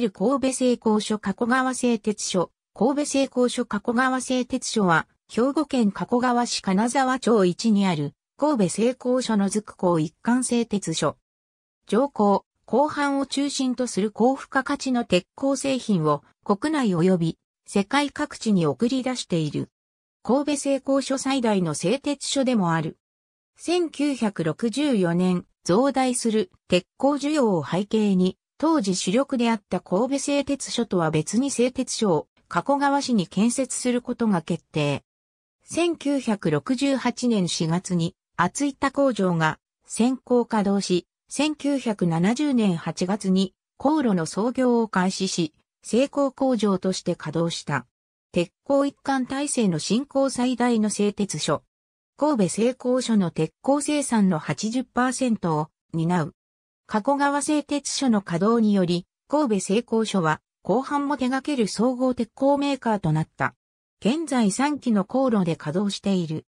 る神戸製鋼所加古川製鉄所、神戸製鋼所加古川製鉄所は、兵庫県加古川市金沢町1にある、神戸製鋼所の筑港一貫製鉄所。上鋼、後半を中心とする高付加価値の鉄鋼製品を国内及び世界各地に送り出している。神戸製鋼所最大の製鉄所でもある。1964年、増大する鉄鋼需要を背景に、当時主力であった神戸製鉄所とは別に製鉄所を加古川市に建設することが決定。1968年4月に厚板工場が先行稼働し、1970年8月に航路の操業を開始し、成功工場として稼働した。鉄鋼一貫体制の新興最大の製鉄所。神戸製鋼所の鉄鋼生産の80%を担う加古川製鉄所の稼働により、神戸製鋼所は、後半も手掛ける総合鉄鋼メーカーとなった。現在3機の航路で稼働している。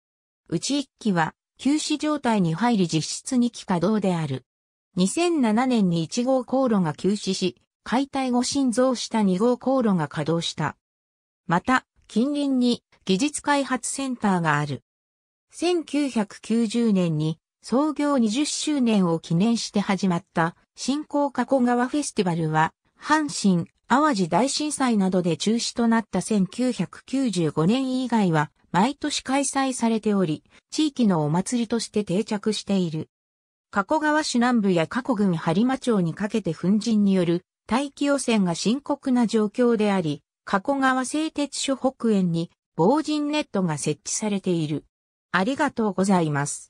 うち1機は、休止状態に入り実質2機稼働である。2007年に1号航路が休止し、解体後新造した2号航路が稼働した。また、近隣に技術開発センターがある。1990年に創業20周年を記念して始まった新興加古川フェスティバルは、阪神、淡路大震災などで中止となった1995年以外は毎年開催されており、地域のお祭りとして定着している。加古川市南部や加古郡播磨町にかけて粉塵による大気汚染が深刻な状況であり、加古川製鉄所北園に防塵ネットが設置されている。ありがとうございます。